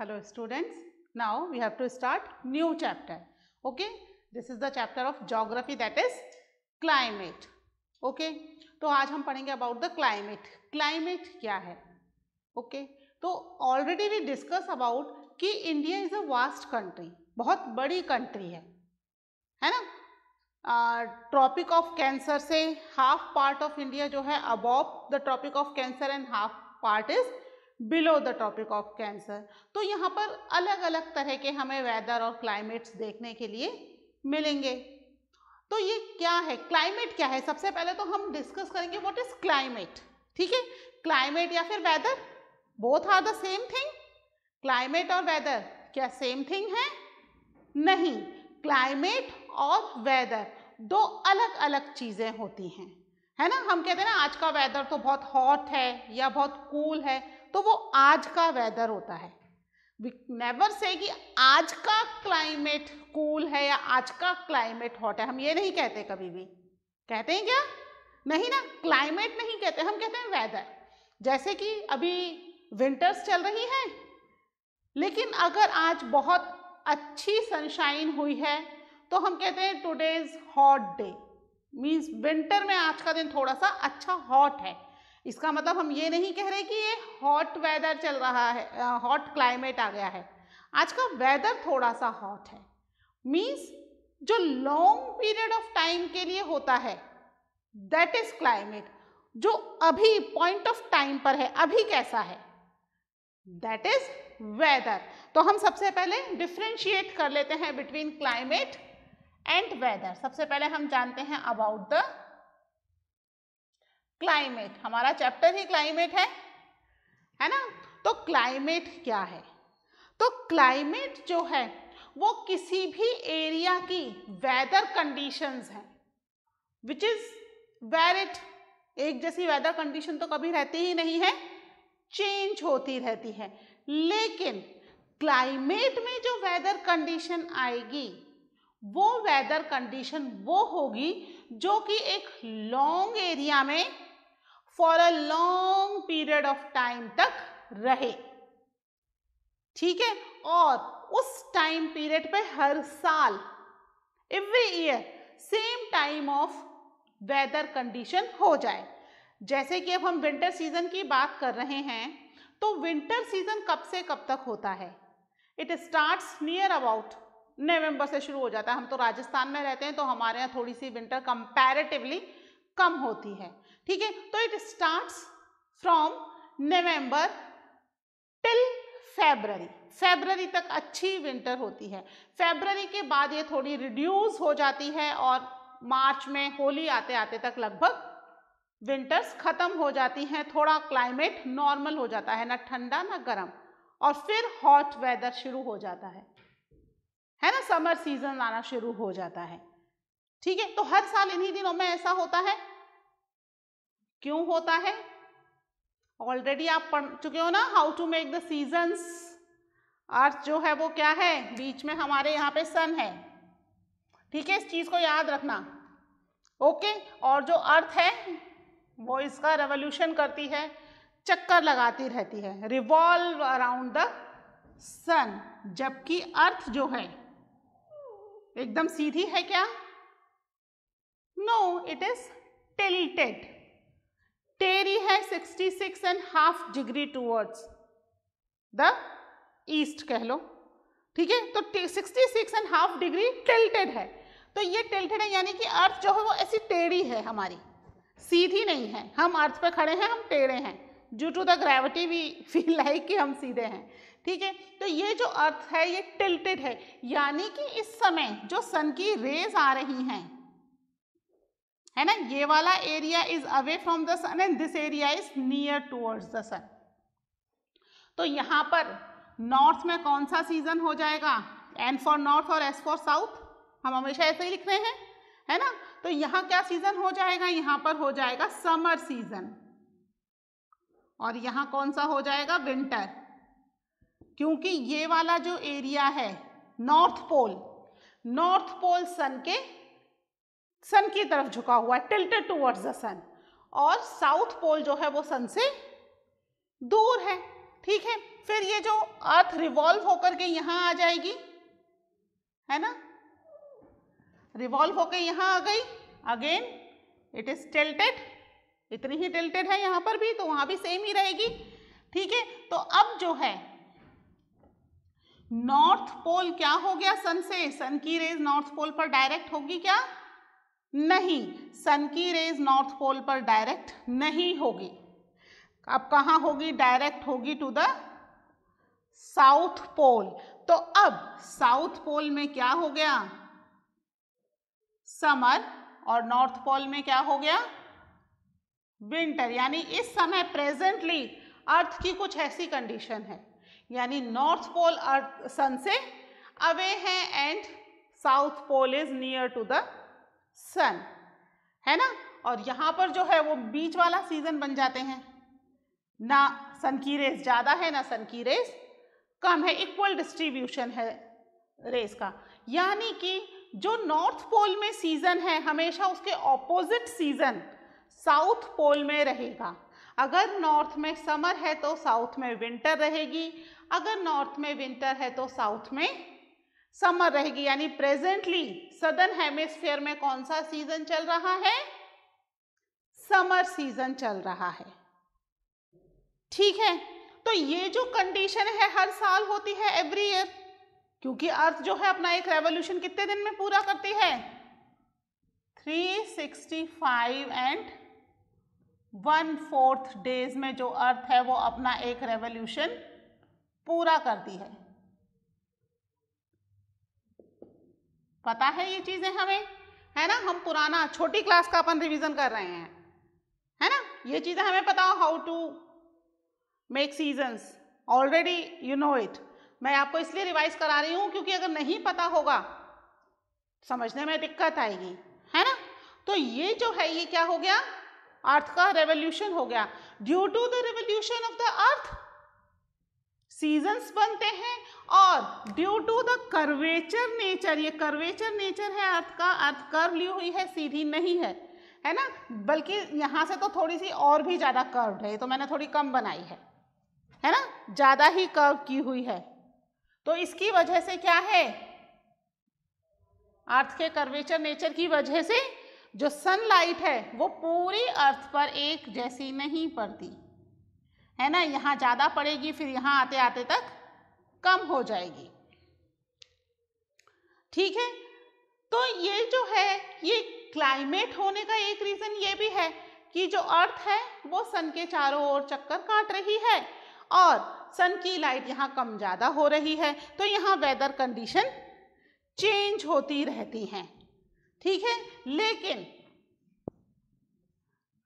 hello students now we have to start new chapter okay this is the chapter of geography that is climate okay तो आज हम पढ़ेंगे about the climate climate क्या है okay तो already we discuss about कि India is a vast country बहुत बड़ी कंट्री है है ना ट्रॉपिक ऑफ कैंसर से हाफ पार्ट ऑफ इंडिया जो है above the tropic of cancer and half part is below the topic of cancer तो यहाँ पर अलग अलग तरह के हमें वेदर और क्लाइमेट्स देखने के लिए मिलेंगे तो ये क्या है क्लाइमेट क्या है सबसे पहले तो हम डिस्कस करेंगे व्हाट इज क्लाइमेट ठीक है क्लाइमेट या फिर weather both are the same thing climate और वेदर क्या सेम थिंग है नहीं क्लाइमेट और वेदर दो अलग अलग चीज़ें होती हैं है ना हम कहते हैं ना आज का वेदर तो बहुत हॉट है या बहुत कूल cool है तो वो आज का वेदर होता है नेवर से कि आज का क्लाइमेट कूल है या आज का क्लाइमेट हॉट है हम ये नहीं कहते कभी भी कहते हैं क्या नहीं ना क्लाइमेट नहीं कहते हम कहते हैं वेदर जैसे कि अभी विंटर्स चल रही है लेकिन अगर आज बहुत अच्छी सनशाइन हुई है तो हम कहते हैं today is hot day means winter में आज का दिन थोड़ा सा अच्छा हॉट है इसका मतलब हम ये नहीं कह रहे कि ये हॉट वेदर चल रहा है हॉट क्लाइमेट आ गया है आज का वेदर थोड़ा सा हॉट है मीन्स जो लॉन्ग पीरियड ऑफ टाइम के लिए होता है दैट इज क्लाइमेट जो अभी पॉइंट ऑफ टाइम पर है अभी कैसा है दैट इज वेदर तो हम सबसे पहले डिफ्रेंशिएट कर लेते हैं बिटवीन क्लाइमेट एंड वेदर सबसे पहले हम जानते हैं अबाउट द क्लाइमेट हमारा चैप्टर ही क्लाइमेट है है ना तो क्लाइमेट क्या है तो क्लाइमेट जो है वो किसी भी एरिया की वेदर कंडीशंस हैं विच इज वेरिट एक जैसी वेदर कंडीशन तो कभी रहती ही नहीं है चेंज होती रहती है लेकिन क्लाइमेट में जो वेदर कंडीशन आएगी वो वेदर कंडीशन वो होगी जो कि एक लॉन्ग एरिया में for a long period of time तक रहे ठीक है और उस टाइम पीरियड पे हर साल every year same time of weather condition हो जाए जैसे कि अब हम विंटर सीजन की बात कर रहे हैं तो विंटर सीजन कब से कब तक होता है it starts near about November से शुरू हो जाता है हम तो राजस्थान में रहते हैं तो हमारे यहाँ थोड़ी सी विंटर कंपैरेटिवली कम होती है ठीक है तो it starts from November till February February तक अच्छी विंटर होती है फेबररी के बाद ये थोड़ी रिड्यूस हो जाती है और मार्च में होली आते आते तक लगभग विंटर्स ख़त्म हो जाती हैं थोड़ा क्लाइमेट नॉर्मल हो जाता है ना ठंडा ना गर्म और फिर हॉट वेदर शुरू हो जाता है है ना समर सीजन आना शुरू हो जाता है ठीक है तो हर साल इन्हीं दिनों में ऐसा होता है क्यों होता है ऑलरेडी आप पढ़ चुके हो ना how to make the seasons earth जो है वो क्या है बीच में हमारे यहाँ पे सन है ठीक है इस चीज़ को याद रखना ओके और जो अर्थ है वो इसका रेवोल्यूशन करती है चक्कर लगाती रहती है रिवॉल्व अराउंड द सन जबकि अर्थ जो है एकदम सीधी है क्या नो इट इज टिल्टेड टेरी है 66 and half degree towards the east कह लो ठीक है तो 66 एंड हाफ डिग्री टिल्टेड है तो ये टिल्टेड है यानी कि अर्थ जो है वो ऐसी टेढ़ी है हमारी सीधी नहीं है हम अर्थ पर खड़े हैं हम टेढ़े हैं due to the gravity we feel like कि हम सीधे हैं ठीक है तो ये जो अर्थ है ये टिल्टेड है यानी कि इस समय जो सन की रेज आ रही हैं है ना ये वाला area is away from the sun and this area is near towards the sun तो यहां पर नॉर्थ में कौन सा सीजन हो जाएगा एन फॉर नॉर्थ और एस फॉर साउथ हम हमेशा ऐसे ही लिख रहे हैं है ना तो यहाँ क्या सीजन हो जाएगा यहाँ पर हो जाएगा समर सीजन और यहाँ कौन सा हो जाएगा विंटर क्योंकि ये वाला जो एरिया है नॉर्थ पोल नॉर्थ पोल सन के सन की तरफ झुका हुआ है टिल्टेड टूवर्ड्स द सन और साउथ पोल जो है वो सन से दूर है ठीक है फिर ये जो अर्थ रिवॉल्व होकर के यहाँ आ जाएगी है ना रिवॉल्व होकर यहाँ आ गई अगेन इट इज टिल्टेड इतनी ही टिल्टेड है यहाँ पर भी तो वहाँ भी सेम ही रहेगी ठीक है तो अब जो है नॉर्थ पोल क्या हो गया सन से सन की रेज नॉर्थ पोल पर डायरेक्ट होगी क्या नहीं सन की रेज नॉर्थ पोल पर डायरेक्ट नहीं होगी अब कहाँ होगी डायरेक्ट होगी टू द साउथ पोल तो अब साउथ पोल में क्या हो गया समर और नॉर्थ पोल में क्या हो गया विंटर यानी इस समय प्रेजेंटली अर्थ की कुछ ऐसी कंडीशन है यानी नॉर्थ पोल अर्थ सन से अवे है and south pole is near to the sun है ना और यहाँ पर जो है वो बीच वाला सीजन बन जाते हैं ना सन की रेस ज़्यादा है ना सन की रेस कम है इक्वल डिस्ट्रीब्यूशन है रेस का यानी कि जो नॉर्थ पोल में सीजन है हमेशा उसके ऑपोजिट सीजन साउथ पोल में रहेगा अगर नॉर्थ में समर है तो साउथ में विंटर रहेगी अगर नॉर्थ में विंटर है तो साउथ में समर रहेगी यानी प्रेजेंटली सदर्न हेमिस्फेयर में कौन सा सीजन चल रहा है समर सीजन चल रहा है ठीक है तो ये जो कंडीशन है हर साल होती है एवरी ईयर क्योंकि अर्थ जो है अपना एक रेवोल्यूशन कितने दिन में पूरा करती है 365 एंड वन फोर्थ डेज में जो अर्थ है वो अपना एक रेवोल्यूशन पूरा करती है पता है ये चीज़ें हमें है ना हम पुराना छोटी क्लास का अपन रिवीजन कर रहे हैं है ना ये चीज़ें हमें पता हो how to make seasons already you know it मैं आपको इसलिए रिवाइज करा रही हूँ क्योंकि अगर नहीं पता होगा समझने में दिक्कत आएगी है ना तो ये जो है ये क्या हो गया अर्थ का रेवोल्यूशन हो गया due to the revolution of the earth seasons बनते हैं और due to the curvature nature ये कर्वेचर नेचर है अर्थ का अर्थ कर्व ली हुई है सीधी नहीं है है ना बल्कि यहाँ से तो थोड़ी सी और भी ज़्यादा कर्व्ड है ये तो मैंने थोड़ी कम बनाई है है ना ज़्यादा ही कर्व की हुई है तो इसकी वजह से क्या है अर्थ के कर्वेचर नेचर की वजह से जो सनलाइट है वो पूरी अर्थ पर एक जैसी नहीं पड़ती है ना यहाँ ज़्यादा पड़ेगी फिर यहाँ आते आते तक कम हो जाएगी ठीक है तो ये जो है ये क्लाइमेट होने का एक रीज़न ये भी है कि जो अर्थ है वो सन के चारों ओर चक्कर काट रही है और सन की लाइट यहाँ कम ज़्यादा हो रही है तो यहाँ वेदर कंडीशन चेंज होती रहती हैं ठीक है लेकिन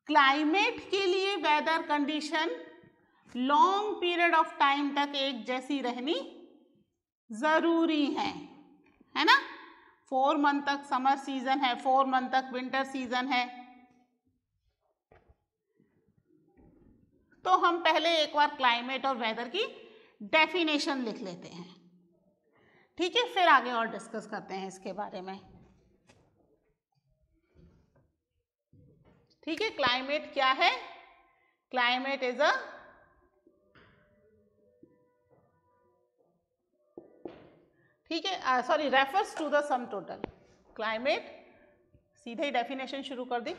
क्लाइमेट के लिए weather condition long period of time तक एक जैसी रहनी ज़रूरी है है ना फोर मंथ तक समर सीजन है फोर मंथ तक विंटर सीजन है तो हम पहले एक बार क्लाइमेट और वेदर की डेफिनेशन लिख लेते हैं ठीक है फिर आगे और डिस्कस करते हैं इसके बारे में ठीक है क्लाइमेट क्या है क्लाइमेट इज अ ठीक है sorry refers to the sum total climate सीधे ही डेफिनेशन शुरू कर दी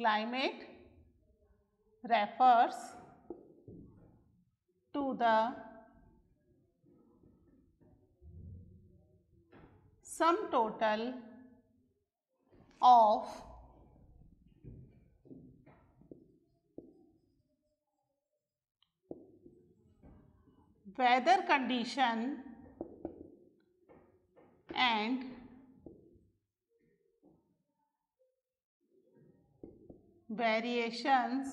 climate refers to the sum total of weather condition and variations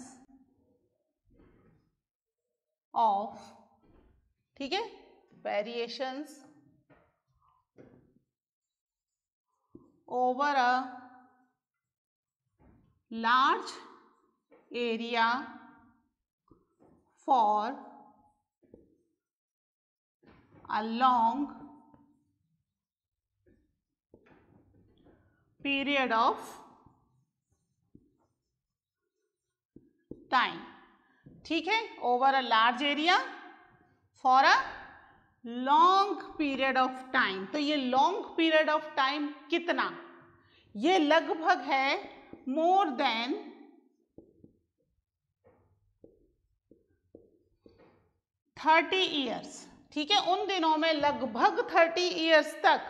of ठीक है variations over a large area for a long period of time ठीक है over a large area for a long period of time तो ये long period of time कितना ये लगभग है more than थर्टी ईयर्स ठीक है उन दिनों में लगभग थर्टी ईयर्स तक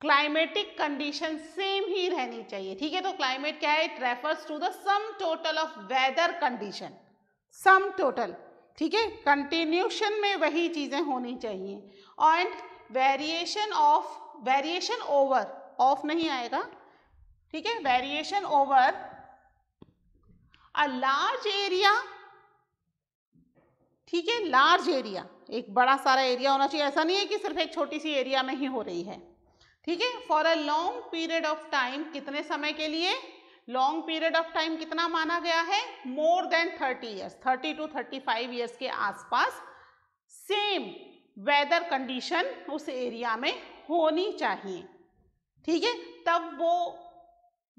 क्लाइमेटिक कंडीशन सेम ही रहनी चाहिए ठीक है तो क्लाइमेट क्या है it refers to the sum total of weather condition sum total ठीक है कंटिन्यूशन में वही चीज़ें होनी चाहिए and variation of variation over of नहीं आएगा ठीक है variation over a large area ठीक है लार्ज एरिया एक बड़ा सारा एरिया होना चाहिए ऐसा नहीं है कि सिर्फ एक छोटी सी एरिया में ही हो रही है ठीक है for a long period of time कितने समय के लिए लॉन्ग पीरियड ऑफ टाइम कितना माना गया है more than thirty years thirty two thirty five years के आसपास सेम वेदर कंडीशन उस एरिया में होनी चाहिए ठीक है तब वो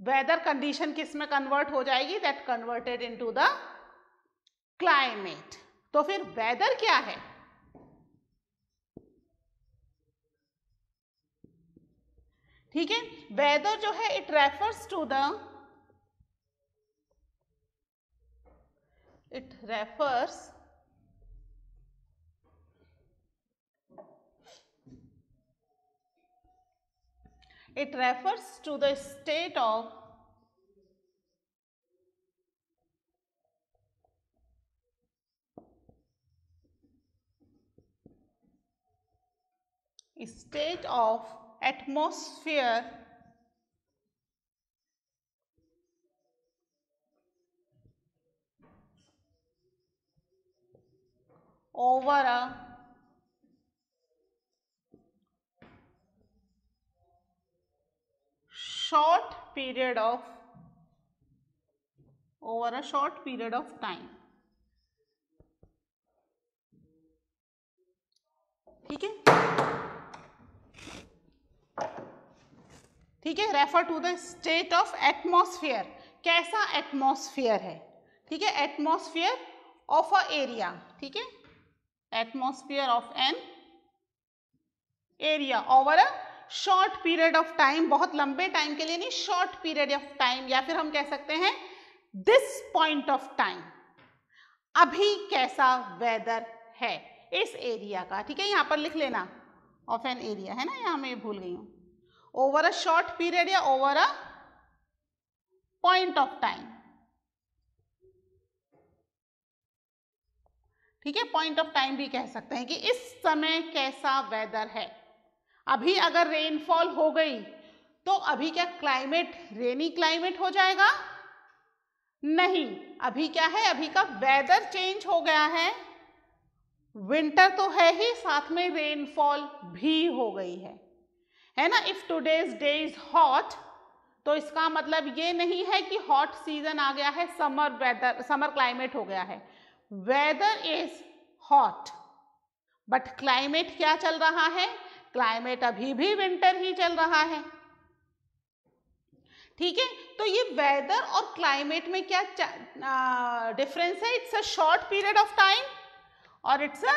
वेदर कंडीशन किस में कन्वर्ट हो जाएगी that converted into the climate तो फिर वेदर क्या है ठीक है वेदर जो है it refers to the it refers It refers to the state of state of atmosphere over a short period of over a short period of time ठीक है ठीक है refer to the state of atmosphere कैसा atmosphere है ठीक है atmosphere of a area ठीक है atmosphere of an area over a short period of time बहुत लंबे टाइम के लिए नहीं शॉर्ट पीरियड ऑफ टाइम या फिर हम कह सकते हैं दिस पॉइंट ऑफ टाइम अभी कैसा वेदर है इस एरिया का ठीक है यहां पर लिख लेना ऑफ एन एरिया है ना यहां मैं भूल गई हूँ ओवर अ शॉर्ट पीरियड या over a point of time ठीक है पॉइंट ऑफ टाइम भी कह सकते हैं कि इस समय कैसा वेदर है अभी अगर रेनफॉल हो गई तो अभी क्या क्लाइमेट रेनी क्लाइमेट हो जाएगा नहीं अभी क्या है अभी का वेदर चेंज हो गया है विंटर तो है ही साथ में रेनफॉल भी हो गई है है ना if today's day is hot तो इसका मतलब ये नहीं है कि हॉट सीजन आ गया है समर वेदर समर क्लाइमेट हो गया है weather is hot but climate क्या चल रहा है क्लाइमेट अभी भी विंटर ही चल रहा है ठीक है तो ये वेदर और क्लाइमेट में क्या डिफरेंस है it's a short period of time और it's a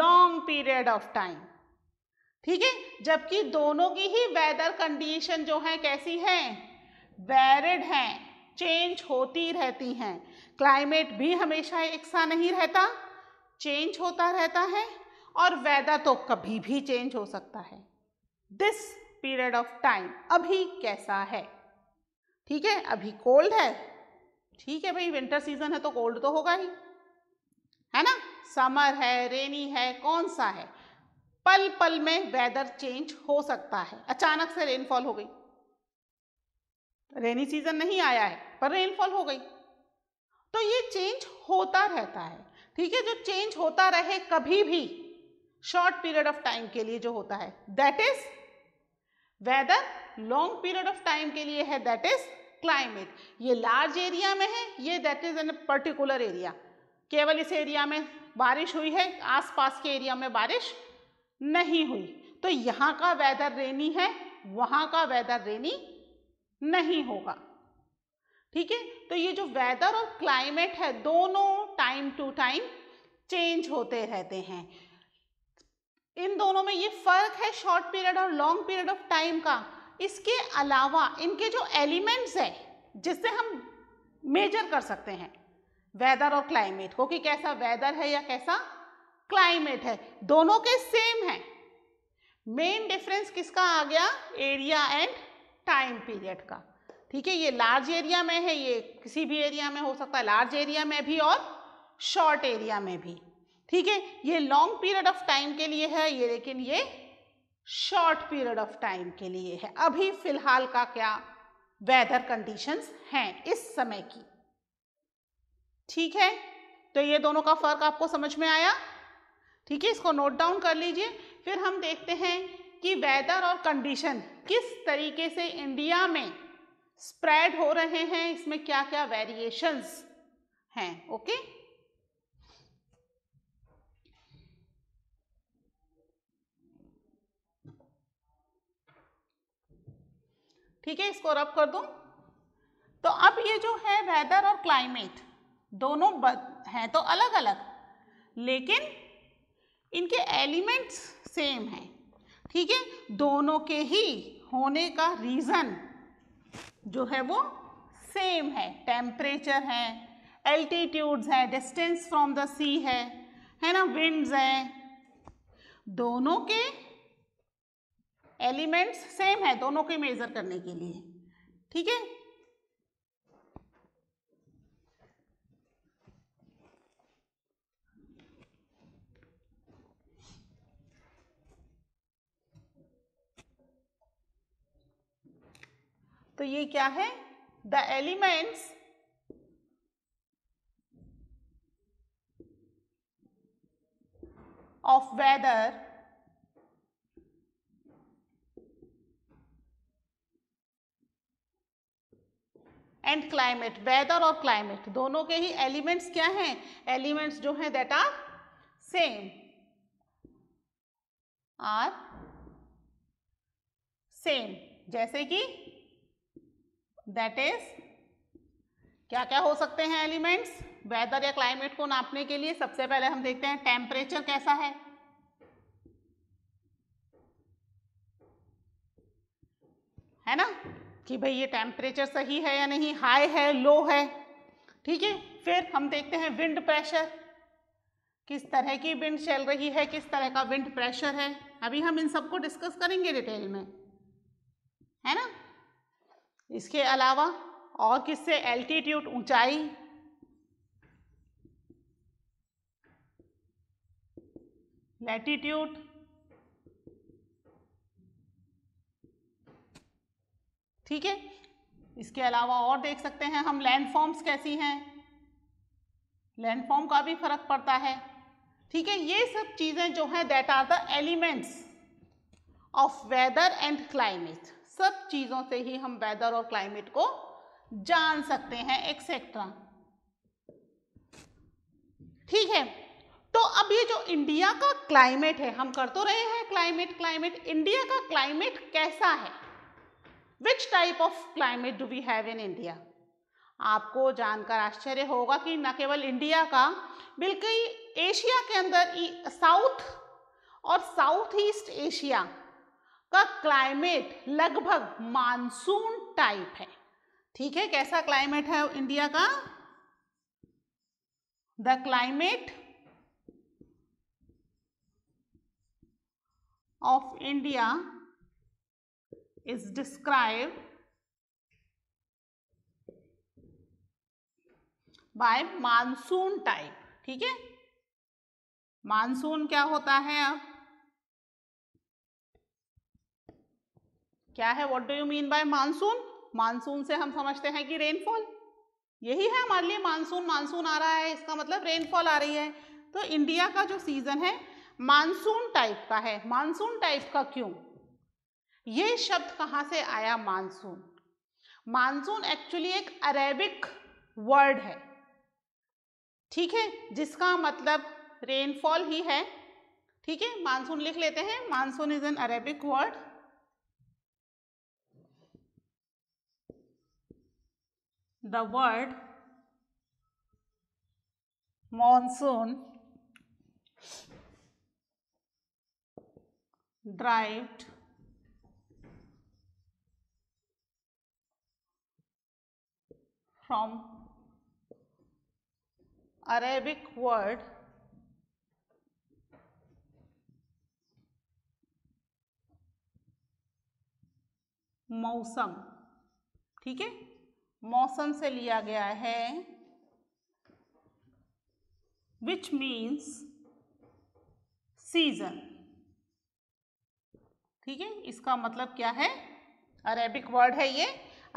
long period of time ठीक है जबकि दोनों की ही वेदर कंडीशन जो है कैसी है वेरिड है चेंज होती रहती हैं क्लाइमेट भी हमेशा एक सा नहीं रहता चेंज होता रहता है और वेदर तो कभी भी चेंज हो सकता है दिस पीरियड ऑफ टाइम अभी कैसा है ठीक है अभी कोल्ड है ठीक है भाई विंटर सीजन है तो कोल्ड तो होगा ही है ना समर है रेनी है कौन सा है पल पल में वेदर चेंज हो सकता है अचानक से रेनफॉल हो गई रेनी सीजन नहीं आया है पर रेनफॉल हो गई तो ये चेंज होता रहता है ठीक है जो चेंज होता रहे कभी भी शॉर्ट पीरियड ऑफ टाइम के लिए जो होता है that is weather long period of time के लिए है दैट इज क्लाइमेट ये लार्ज एरिया में है ये that is an particular area केवल इस एरिया में बारिश हुई है आसपास के एरिया में बारिश नहीं हुई तो यहाँ का वेदर रेनी है वहाँ का वेदर रेनी नहीं होगा ठीक है तो ये जो वेदर और क्लाइमेट है दोनों टाइम टू टाइम चेंज होते रहते हैं इन दोनों में ये फर्क है शॉर्ट पीरियड और लॉन्ग पीरियड ऑफ टाइम का इसके अलावा इनके जो एलिमेंट्स है जिससे हम मेजर कर सकते हैं वेदर और क्लाइमेट को कि कैसा वेदर है या कैसा क्लाइमेट है दोनों के सेम है मेन डिफरेंस किसका आ गया एरिया एंड टाइम पीरियड का ठीक है ये लार्ज एरिया में है ये किसी भी एरिया में हो सकता है लार्ज एरिया में भी और शॉर्ट एरिया में भी ठीक है ये लॉन्ग पीरियड ऑफ टाइम के लिए है ये लेकिन ये शॉर्ट पीरियड ऑफ टाइम के लिए है अभी फिलहाल का क्या वेदर कंडीशंस हैं इस समय की ठीक है तो ये दोनों का फर्क आपको समझ में आया ठीक है इसको नोट डाउन कर लीजिए फिर हम देखते हैं कि वेदर और कंडीशन किस तरीके से इंडिया में स्प्रेड हो रहे हैं इसमें क्या क्या वेरिएशंस हैं ओके ठीक है इसको रब कर दूँ तो अब ये जो है वेदर और क्लाइमेट दोनों हैं तो अलग अलग लेकिन इनके एलिमेंट्स सेम हैं ठीक है दोनों के ही होने का रीज़न जो है वो सेम है टेम्परेचर है एल्टीट्यूड्स है डिस्टेंस फ्रॉम द सी है है ना विंड्स हैं दोनों के एलिमेंट्स सेम है दोनों के मेजर करने के लिए ठीक है तो ये क्या है the elements of weather and climate weather और क्लाइमेट दोनों के ही एलिमेंट्स क्या हैं एलिमेंट्स जो हैं that are same are same जैसे कि दैट इज क्या क्या हो सकते हैं एलिमेंट्स वेदर या क्लाइमेट को नापने के लिए सबसे पहले हम देखते हैं टेम्परेचर कैसा है है ना कि भाई ये टेम्परेचर सही है या नहीं हाई है लो है ठीक है फिर हम देखते हैं विंड प्रेशर किस तरह की विंड चल रही है किस तरह का विंड प्रेशर है अभी हम इन सबको डिस्कस करेंगे डिटेल में है ना इसके अलावा और किससे एल्टीट्यूड ऊंचाई लैटीट्यूड ठीक है इसके अलावा और देख सकते हैं हम लैंडफॉर्म्स कैसी हैं लैंडफॉर्म का भी फर्क पड़ता है ठीक है ये सब चीज़ें जो हैं that are the elements of weather and climate सब चीज़ों से ही हम वेदर और क्लाइमेट को जान सकते हैं एक्सेट्रा ठीक है तो अब ये जो इंडिया का क्लाइमेट है हम कर तो रहे हैं क्लाइमेट क्लाइमेट इंडिया का क्लाइमेट कैसा है which type of climate do we have in India आपको जानकर आश्चर्य होगा कि न केवल इंडिया का बल्कि एशिया के अंदर साउथ और साउथ ईस्ट एशिया का क्लाइमेट लगभग मानसून टाइप है ठीक है कैसा क्लाइमेट है इंडिया का the climate of India is described by monsoon type ठीक है मानसून क्या होता है अब क्या है what do you mean by monsoon monsoon से हम समझते हैं कि रेनफॉल यही है हमारे लिए मानसून मानसून आ रहा है इसका मतलब रेनफॉल आ रही है तो इंडिया का जो सीजन है मानसून टाइप का है मानसून टाइप का क्यों ये शब्द कहाँ से आया मानसून मानसून एक्चुअली एक अरेबिक वर्ड है ठीक है जिसका मतलब रेनफॉल ही है ठीक है मानसून लिख लेते हैं monsoon is an Arabic word the word monsoon derived from arabic word मौसम ठीक है मौसम से लिया गया है विच मीन्स सीजन ठीक है इसका मतलब क्या है अरेबिक वर्ड है ये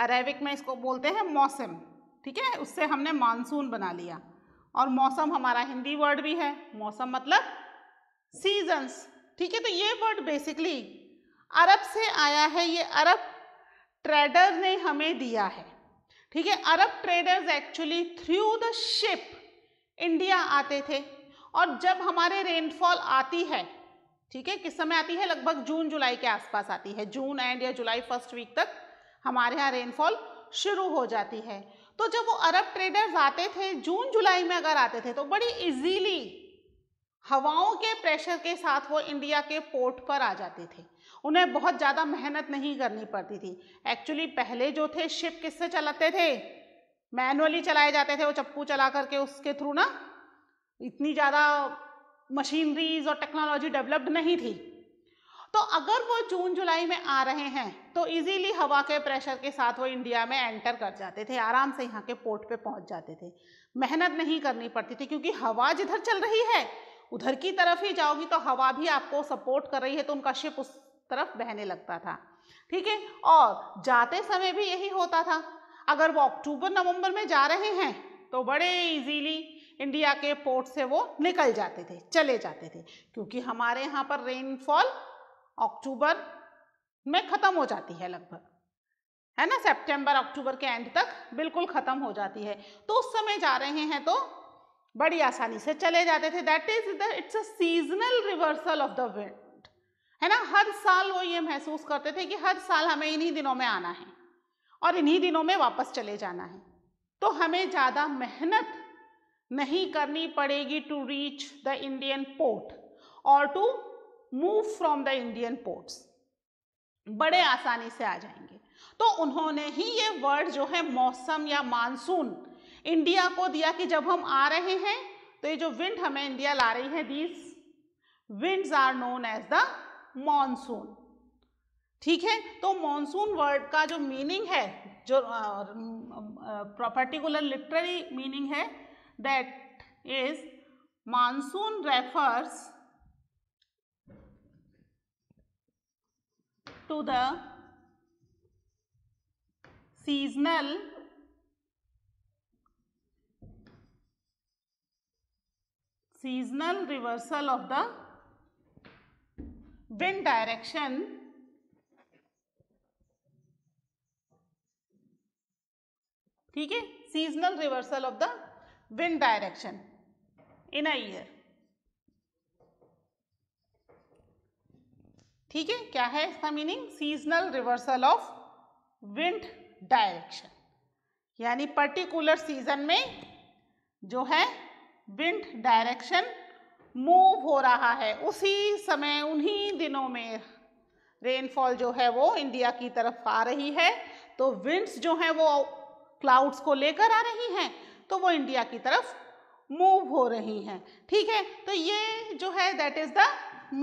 अरेबिक में इसको बोलते हैं मौसम ठीक है उससे हमने मानसून बना लिया और मौसम हमारा हिंदी वर्ड भी है मौसम मतलब सीजन्स ठीक है तो ये वर्ड बेसिकली अरब से आया है ये अरब ट्रेडर ने हमें दिया है ठीक है Arab traders actually through the ship India आते थे और जब हमारे रेनफॉल आती है ठीक है किस समय आती है लगभग जून जुलाई के आसपास आती है जून एंड या जुलाई फर्स्ट वीक तक हमारे यहाँ रेनफॉल शुरू हो जाती है तो जब वो अरब ट्रेडर्स आते थे जून जुलाई में अगर आते थे तो बड़ी इजीली हवाओं के प्रेशर के साथ वो इंडिया के पोर्ट पर आ जाते थे उन्हें बहुत ज़्यादा मेहनत नहीं करनी पड़ती थी एक्चुअली पहले जो थे शिप किससे चलाते थे मैनुअली चलाए जाते थे वो चप्पू चला करके उसके थ्रू ना इतनी ज़्यादा मशीनरीज और टेक्नोलॉजी डेवलप्ड नहीं थी तो अगर वो जून जुलाई में आ रहे हैं तो इजीली हवा के प्रेशर के साथ वो इंडिया में एंटर कर जाते थे आराम से यहाँ के पोर्ट पे पहुँच जाते थे मेहनत नहीं करनी पड़ती थी क्योंकि हवा जिधर चल रही है उधर की तरफ ही जाओगी तो हवा भी आपको सपोर्ट कर रही है तो उनका शिप उस तरफ बहने लगता था ठीक है और जाते समय भी यही होता था अगर वो अक्टूबर नवंबर में जा रहे हैं तो बड़े इजीली इंडिया के पोर्ट से वो निकल जाते थे चले जाते थे क्योंकि हमारे यहाँ पर रेनफॉल अक्टूबर में ख़त्म हो जाती है लगभग है ना सितंबर अक्टूबर के एंड तक बिल्कुल ख़त्म हो जाती है तो उस समय जा रहे हैं तो बड़ी आसानी से चले जाते थे that is the it's a seasonal reversal of the wind है ना हर साल वो ये महसूस करते थे कि हर साल हमें इन्हीं दिनों में आना है और इन्हीं दिनों में वापस चले जाना है तो हमें ज़्यादा मेहनत नहीं करनी पड़ेगी to reach the Indian port और to move from the Indian ports बड़े आसानी से आ जाएंगे तो उन्होंने ही ये वर्ड जो है मौसम या मानसून इंडिया को दिया कि जब हम आ रहे हैं तो ये जो विंड हमें इंडिया ला रही है these winds are known as the monsoon ठीक है तो मानसून वर्ड का जो मीनिंग है जो पर्टिकुलर लिटररी मीनिंग है that is monsoon refers to the seasonal seasonal reversal of the wind direction ठीक है seasonal reversal of the wind direction in a year ठीक है क्या है इसका meaning seasonal reversal of wind direction यानी particular season में जो है विंड डायरेक्शन मूव हो रहा है उसी समय उन्हीं दिनों में रेनफॉल जो है वो इंडिया की तरफ आ रही है तो विंड्स जो हैं वो क्लाउड्स को लेकर आ रही हैं तो वो इंडिया की तरफ मूव हो रही हैं ठीक है तो ये जो है that is the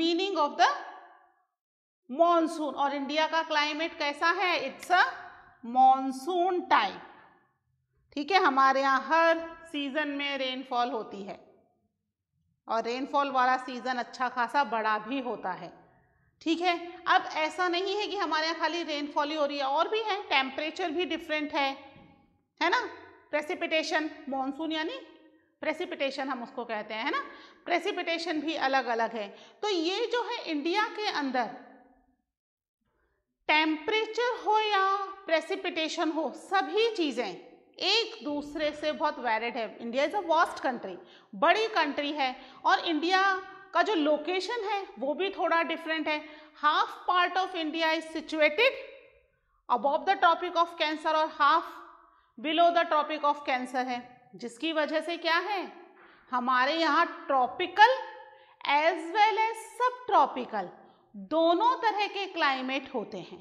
meaning of the monsoon और इंडिया का क्लाइमेट कैसा है इट्स अ मॉनसून टाइम ठीक है हमारे यहाँ हर सीजन में रेनफॉल होती है और रेनफॉल वाला सीज़न अच्छा खासा बड़ा भी होता है ठीक है अब ऐसा नहीं है कि हमारे यहाँ खाली रेनफॉल ही हो रही है और भी है टेम्परेचर भी डिफरेंट है है ना प्रेसिपिटेशन मॉनसून यानी प्रेसिपिटेशन हम उसको कहते हैं है ना प्रेसिपिटेशन भी अलग अलग है तो ये जो है इंडिया के अंदर टेम्परेचर हो या प्रेसिपिटेशन हो सभी चीज़ें एक दूसरे से बहुत वैरिड है India is a vast country बड़ी कंट्री है और इंडिया का जो लोकेशन है वो भी थोड़ा डिफरेंट है half part of India is situated above the topic of cancer और half below the topic of cancer है जिसकी वजह से क्या है हमारे यहाँ tropical as well as subtropical दोनों तरह के क्लाइमेट होते हैं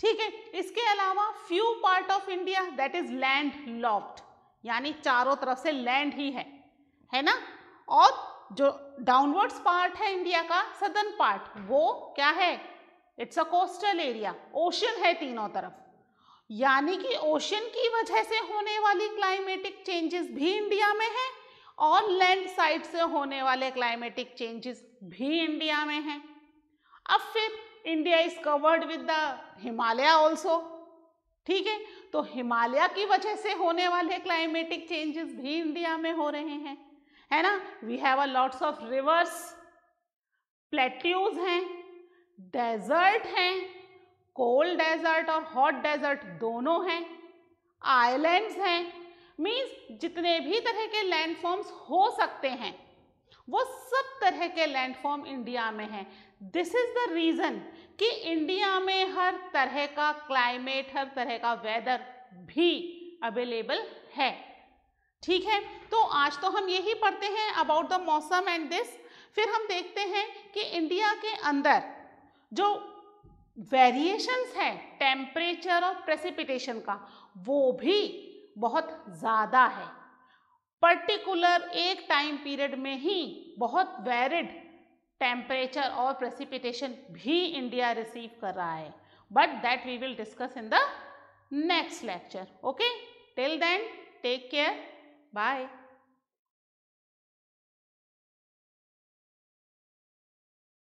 ठीक है इसके अलावा few part of India that is landlocked यानी चारों तरफ से लैंड ही है है ना और जो डाउनवर्ड्स पार्ट है इंडिया का सदर्न पार्ट वो क्या है it's a coastal area ocean है तीनों तरफ यानी कि ओशन की वजह से होने वाली क्लाइमेटिक चेंजेस भी इंडिया में है और लैंड साइड से होने वाले क्लाइमेटिक चेंजेस भी इंडिया में हैं अब फिर India is covered with the Himalaya also ठीक है तो हिमालय की वजह से होने वाले क्लाइमेटिक चेंजेस भी इंडिया में हो रहे हैं है ना we have a lots of rivers plateaus हैं डेजर्ट हैं कोल्ड डेजर्ट और हॉट डेजर्ट दोनों हैं आइलैंड्स हैं मीन्स जितने भी तरह के लैंडफॉर्म्स हो सकते हैं वो सब तरह के लैंडफॉर्म इंडिया में हैं दिस इज़ द रीज़न कि इंडिया में हर तरह का क्लाइमेट हर तरह का वेदर भी अवेलेबल है ठीक है तो आज तो हम यही पढ़ते हैं about the mausam and this फिर हम देखते हैं कि इंडिया के अंदर जो वेरिएशंस है टेम्परेचर और प्रेसिपिटेशन का वो भी बहुत ज़्यादा है पर्टिकुलर एक टाइम पीरियड में ही बहुत वेरिड टेम्परेचर और प्रेसिपिटेशन भी इंडिया रिसीव कर रहा है but that we will discuss in the next lecture okay till then take care bye